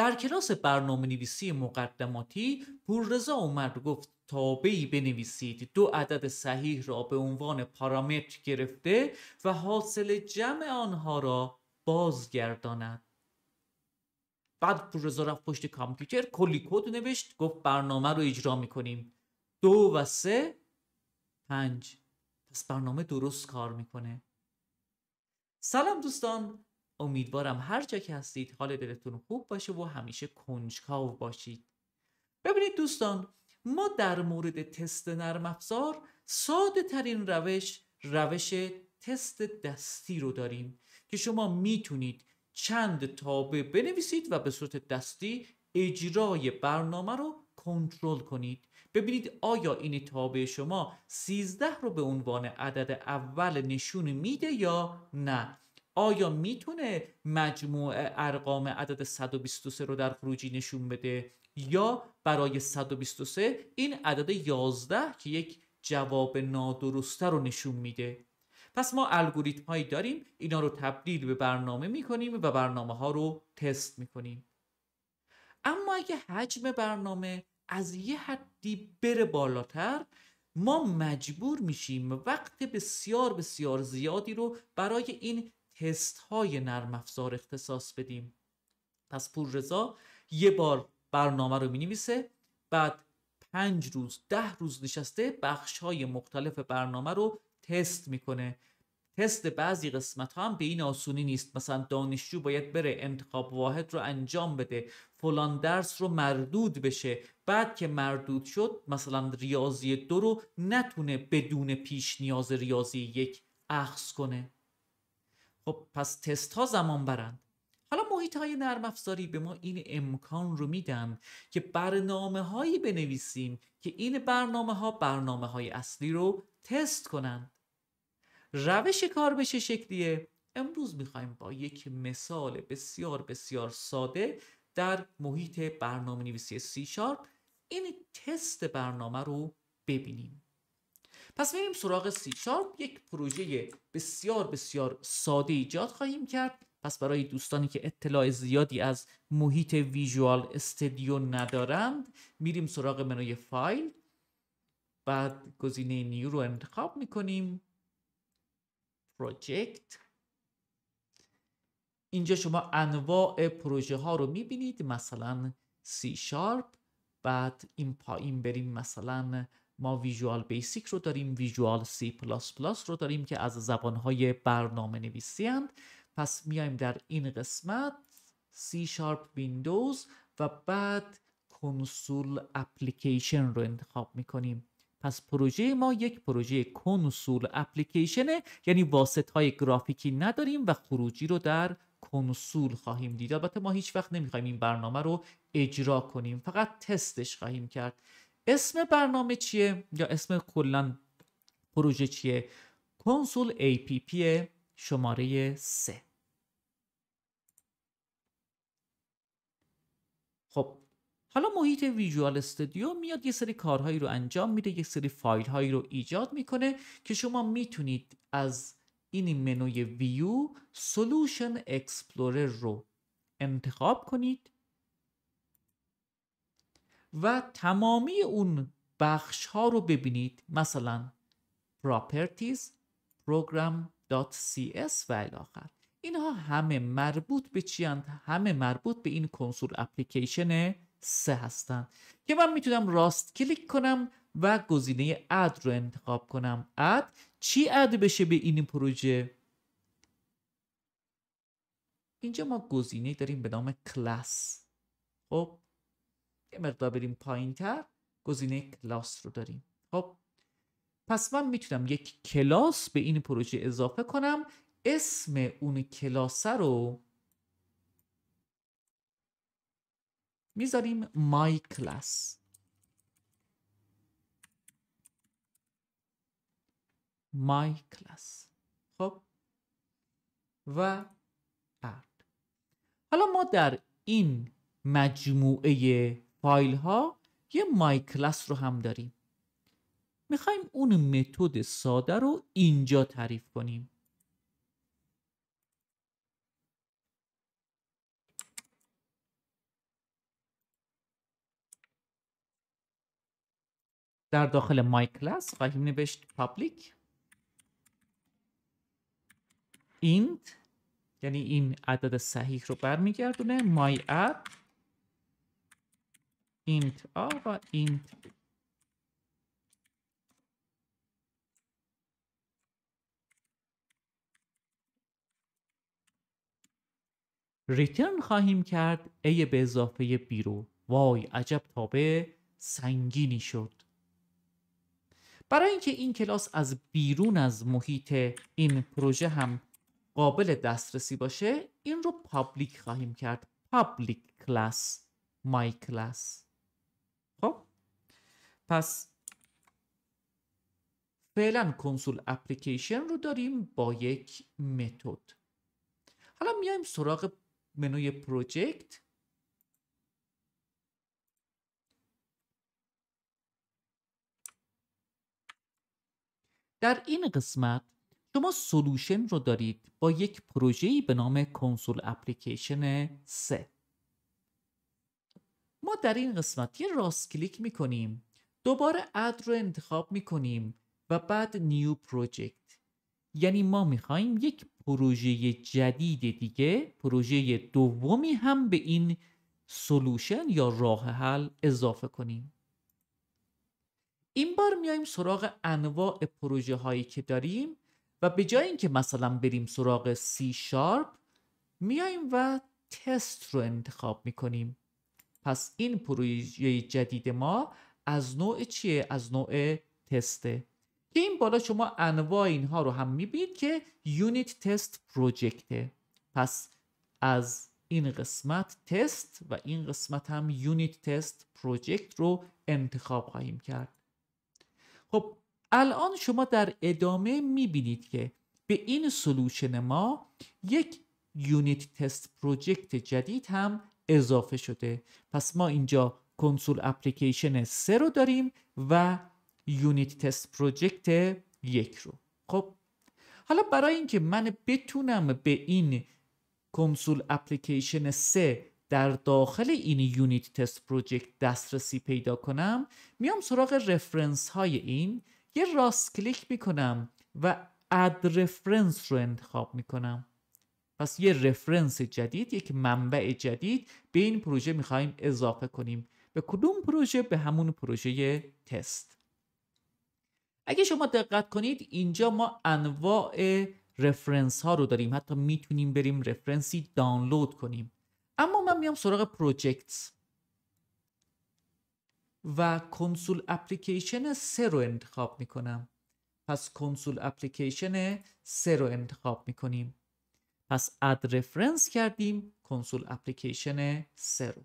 در کلاس برنامه نویسی مقدماتی پوررزا اومد گفت تابعی بنویسید دو عدد صحیح را به عنوان پارامتر گرفته و حاصل جمع آنها را بازگرداند بعد پوررزا رفت پشت کامپیوتر کلی کد نوشت گفت برنامه رو اجرا میکنیم دو و سه پنج پس برنامه درست کار میکنه سلام دوستان امیدوارم هر جا که هستید حال دلتون خوب باشه و همیشه کنجکاو باشید ببینید دوستان ما در مورد تست نرم افزار ساده ترین روش روش تست دستی رو داریم که شما میتونید چند تابه بنویسید و به صورت دستی اجرای برنامه رو کنترل کنید ببینید آیا این تابه شما 13 رو به عنوان عدد اول نشون میده یا نه آیا میتونه مجموع ارقام عدد 123 رو در خروجی نشون بده یا برای 123 این عدد 11 که یک جواب نادرسته رو نشون میده پس ما الگوریتم هایی داریم اینا رو تبدیل به برنامه میکنیم و برنامه ها رو تست میکنیم اما اگه حجم برنامه از یه حدی بره بالاتر ما مجبور میشیم وقت بسیار بسیار زیادی رو برای این تست های نرم افزار اختصاص بدیم پس پور رضا یه بار برنامه رو می نویسه بعد پنج روز ده روز نشسته بخش های مختلف برنامه رو تست میکنه تست بعضی قسمت هم به این آسونی نیست مثلا دانشجو باید بره انتخاب واحد رو انجام بده فلان درس رو مردود بشه بعد که مردود شد مثلا ریاضی دو رو نتونه بدون پیش نیاز ریاضی یک اخص کنه خب پس تست ها زمان برند حالا محیط های نرم افزاری به ما این امکان رو میدن که برنامه هایی بنویسیم که این برنامه ها برنامه های اصلی رو تست کنند روش کار بشه شکلیه امروز میخوایم با یک مثال بسیار بسیار ساده در محیط برنامه نویسی سی شارپ این تست برنامه رو ببینیم پس میریم سراغ سی شارپ یک پروژه بسیار بسیار ساده ایجاد خواهیم کرد پس برای دوستانی که اطلاع زیادی از محیط ویژوال استدیو ندارند میریم سراغ منوی فایل بعد گزینه نیو رو انتخاب میکنیم پروژکت اینجا شما انواع پروژه ها رو میبینید مثلا سی شارپ بعد این پایین بریم مثلا ما ویژوال بیسیک رو داریم ویژوال سی پلاس پلاس رو داریم که از زبانهای برنامه نویسی هند. پس میایم در این قسمت سی شارپ ویندوز و بعد کنسول اپلیکیشن رو انتخاب میکنیم پس پروژه ما یک پروژه کنسول اپلیکیشنه یعنی واسط های گرافیکی نداریم و خروجی رو در کنسول خواهیم دید البته ما هیچ وقت نمیخوایم این برنامه رو اجرا کنیم فقط تستش خواهیم کرد اسم برنامه چیه یا اسم کلا پروژه چیه کنسول پی شماره 3 خب حالا محیط ویژوال استودیو میاد یه سری کارهایی رو انجام میده یه سری فایل هایی رو ایجاد میکنه که شما میتونید از این منوی ویو سولوشن اکسپلورر رو انتخاب کنید و تمامی اون بخش ها رو ببینید مثلا properties program.cs و الاخر اینها همه مربوط به چی همه مربوط به این کنسول اپلیکیشن سه هستند که من میتونم راست کلیک کنم و گزینه اد رو انتخاب کنم اد چی اد بشه به این پروژه اینجا ما گزینه داریم به نام کلاس خب یه مقدار بریم پایین تر گزینه کلاس رو داریم خب پس من میتونم یک کلاس به این پروژه اضافه کنم اسم اون کلاس رو میذاریم مای کلاس مای کلاس خب و اد حالا ما در این مجموعه فایل ها یه مای کلاس رو هم داریم میخوایم اون متد ساده رو اینجا تعریف کنیم در داخل مای کلاس خواهیم نوشت پابلیک اینت یعنی این عدد صحیح رو برمیگردونه مای اد اینت اینت ریترن خواهیم کرد ای به اضافه بیرو وای عجب تابه سنگینی شد برای اینکه این کلاس از بیرون از محیط این پروژه هم قابل دسترسی باشه این رو پابلیک خواهیم کرد پابلیک کلاس مای کلاس پس فعلا کنسول اپلیکیشن رو داریم با یک متد حالا میایم سراغ منوی پروژکت در این قسمت شما سلوشن رو دارید با یک پروژه‌ای به نام کنسول اپلیکیشن 3 ما در این قسمت یه راست کلیک میکنیم دوباره اد رو انتخاب میکنیم و بعد نیو پروژکت یعنی ما میخواییم یک پروژه جدید دیگه پروژه دومی هم به این سلوشن یا راه حل اضافه کنیم این بار میایم سراغ انواع پروژه هایی که داریم و به جای اینکه مثلا بریم سراغ سی شارپ میایم و تست رو انتخاب میکنیم پس این پروژه جدید ما از نوع چیه از نوع تسته که این بالا شما انواع اینها رو هم میبینید که یونیت تست پروژکته پس از این قسمت تست و این قسمت هم یونیت تست پروژکت رو انتخاب خواهیم کرد خب الان شما در ادامه میبینید که به این سلوشن ما یک یونیت تست پروژکت جدید هم اضافه شده پس ما اینجا کنسول اپلیکیشن 3 رو داریم و یونیت تست پروژکت 1 رو خب حالا برای اینکه من بتونم به این کنسول اپلیکیشن 3 در داخل این یونیت تست پروژکت دسترسی پیدا کنم میام سراغ رفرنس های این یه راست کلیک میکنم و اد رفرنس رو انتخاب میکنم پس یه رفرنس جدید یک منبع جدید به این پروژه میخوایم اضافه کنیم به کدوم پروژه به همون پروژه تست اگه شما دقت کنید اینجا ما انواع رفرنس ها رو داریم حتی میتونیم بریم رفرنسی دانلود کنیم اما من میام سراغ پروژکت و کنسول اپلیکیشن سه رو انتخاب میکنم پس کنسول اپلیکیشن سه رو انتخاب میکنیم پس اد رفرنس کردیم کنسول اپلیکیشن سه رو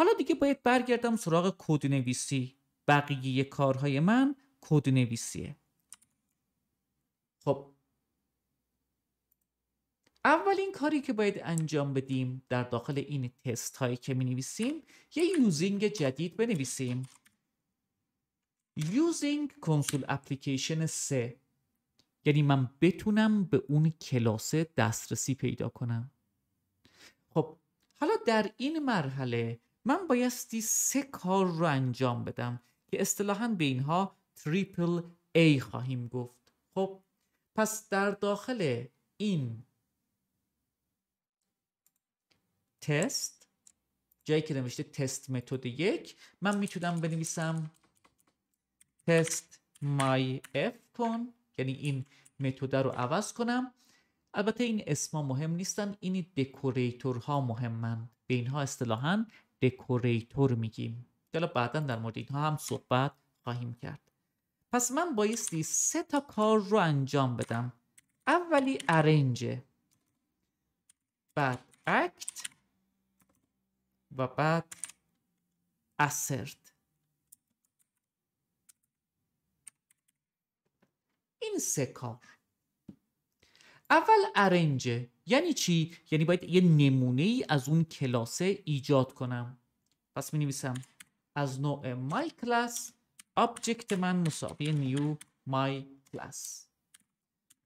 حالا دیگه باید برگردم سراغ کد نویسی بقیه کارهای من کد نویسیه خب اولین کاری که باید انجام بدیم در داخل این تست هایی که می نویسیم یه یوزینگ جدید بنویسیم یوزینگ کنسول اپلیکیشن 3 یعنی من بتونم به اون کلاسه دسترسی پیدا کنم خب حالا در این مرحله من بایستی سه کار رو انجام بدم که اصطلاحا به اینها تریپل ای خواهیم گفت خب پس در داخل این تست جایی که نوشته تست متد یک من میتونم بنویسم تست my f کن یعنی این متد رو عوض کنم البته این اسما مهم نیستن این دکوریتورها مهمن به اینها اصطلاحا دکوریتور میگیم حالا بعدا در مورد اینها هم صحبت خواهیم کرد پس من بایستی سه تا کار رو انجام بدم اولی ارنج بعد اکت و بعد اسرت این سه کار اول ارنج یعنی چی یعنی باید یه نمونه ای از اون کلاسه ایجاد کنم پس می نویسم از نوع my class object من مساوی new my class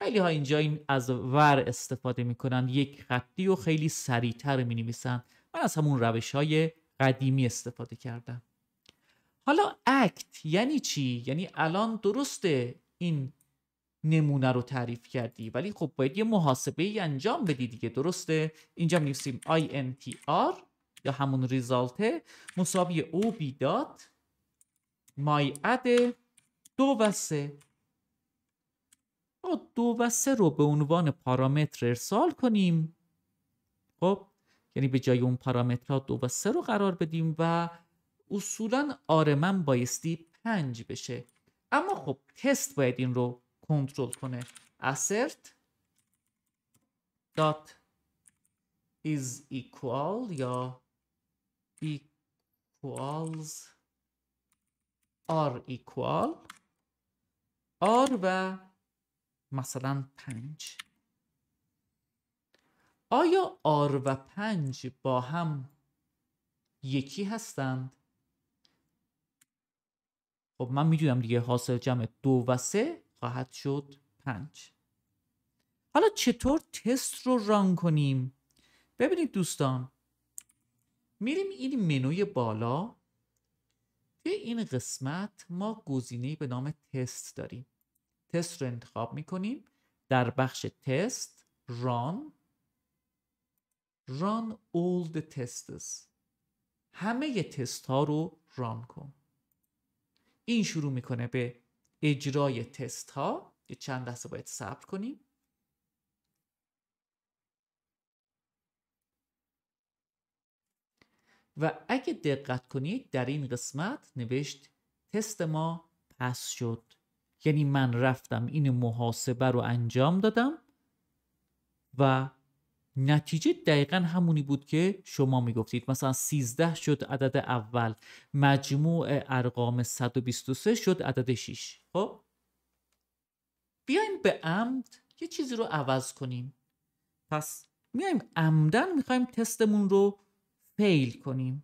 خیلی ها اینجا این از ور استفاده کنند یک خطی و خیلی سریعتر می نویسند من از همون روش های قدیمی استفاده کردم حالا act یعنی چی؟ یعنی الان درسته این نمونه رو تعریف کردی ولی خب باید یه محاسبه ای انجام بدی دیگه درسته اینجا می نویسیم INTR یا همون ریزالته مساوی OB دات مای اد دو و سه دو و سه رو به عنوان پارامتر ارسال کنیم خب یعنی به جای اون پارامترها دو و سه رو قرار بدیم و اصولا آرمن من بایستی پنج بشه اما خب تست باید این رو کنترل کنه assert dot is equal یا equals are equal آر و مثلا پنج آیا آر و پنج با هم یکی هستند؟ خب من میدونم دیگه حاصل جمع دو و سه خواهد شد 5 حالا چطور تست رو ران کنیم ببینید دوستان میریم این منوی بالا توی این قسمت ما گزینه به نام تست داریم تست رو انتخاب میکنیم در بخش تست ران ران all the tests همه تست ها رو ران کن این شروع میکنه به اجرای تست ها یه چند دسته باید صبر کنیم و اگه دقت کنید در این قسمت نوشت تست ما پس شد یعنی من رفتم این محاسبه رو انجام دادم و نتیجه دقیقا همونی بود که شما میگفتید مثلا 13 شد عدد اول مجموع ارقام 123 شد عدد 6 خب بیایم به عمد یه چیزی رو عوض کنیم پس میایم عمدن میخوایم تستمون رو فیل کنیم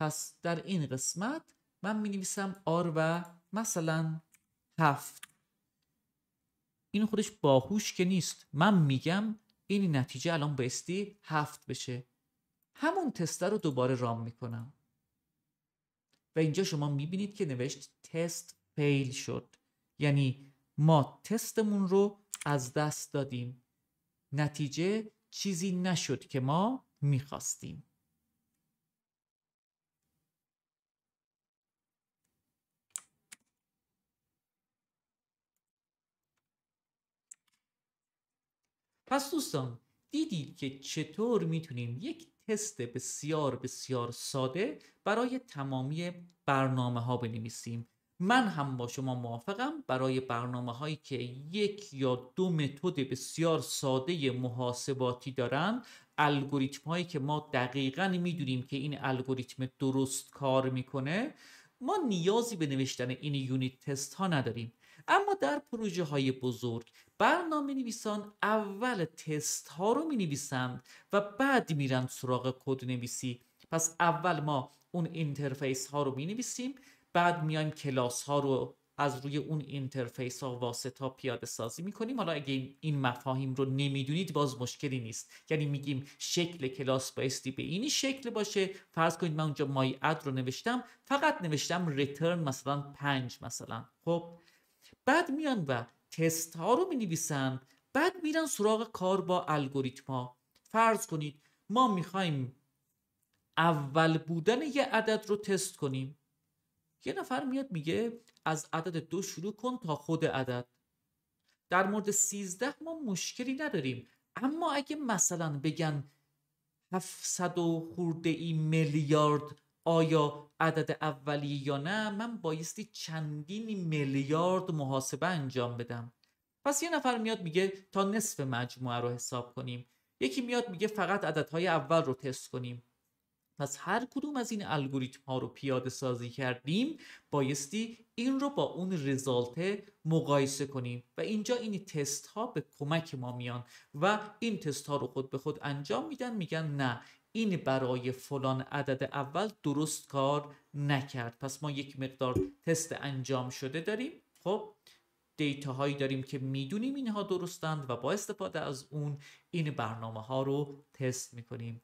پس در این قسمت من می نویسم آر و مثلا هفت این خودش باهوش که نیست من میگم این نتیجه الان بستی هفت بشه همون تست رو دوباره رام میکنم و اینجا شما میبینید که نوشت تست پیل شد یعنی ما تستمون رو از دست دادیم نتیجه چیزی نشد که ما میخواستیم پس دوستان دیدید که چطور میتونیم یک تست بسیار بسیار ساده برای تمامی برنامه ها بنویسیم من هم با شما موافقم برای برنامه هایی که یک یا دو متد بسیار ساده محاسباتی دارند الگوریتم هایی که ما دقیقا میدونیم که این الگوریتم درست کار میکنه ما نیازی به نوشتن این یونیت تست ها نداریم اما در پروژه های بزرگ برنامه نویسان اول تست ها رو می نویسند و بعد میرن سراغ کد نویسی پس اول ما اون اینترفیس ها رو می نویسیم بعد میایم کلاس ها رو از روی اون اینترفیس ها واسط ها پیاده سازی میکنیم حالا اگه این مفاهیم رو نمیدونید باز مشکلی نیست یعنی میگیم شکل کلاس بایستی به اینی شکل باشه فرض کنید من اونجا مای اد رو نوشتم فقط نوشتم ریترن مثلا پنج مثلا خب بعد میان و تست ها رو می نویسن بعد میرن سراغ کار با الگوریتما فرض کنید ما میخوایم اول بودن یه عدد رو تست کنیم یه نفر میاد میگه از عدد دو شروع کن تا خود عدد در مورد 13 ما مشکلی نداریم اما اگه مثلا بگن 700 و خورده ای میلیارد آیا عدد اولی یا نه من بایستی چندین میلیارد محاسبه انجام بدم پس یه نفر میاد میگه تا نصف مجموعه رو حساب کنیم یکی میاد میگه فقط عددهای اول رو تست کنیم پس هر کدوم از این الگوریتم ها رو پیاده سازی کردیم بایستی این رو با اون ریزالت مقایسه کنیم و اینجا این تست ها به کمک ما میان و این تست ها رو خود به خود انجام میدن میگن نه این برای فلان عدد اول درست کار نکرد پس ما یک مقدار تست انجام شده داریم خب دیتا هایی داریم که میدونیم اینها درستند و با استفاده از اون این برنامه ها رو تست میکنیم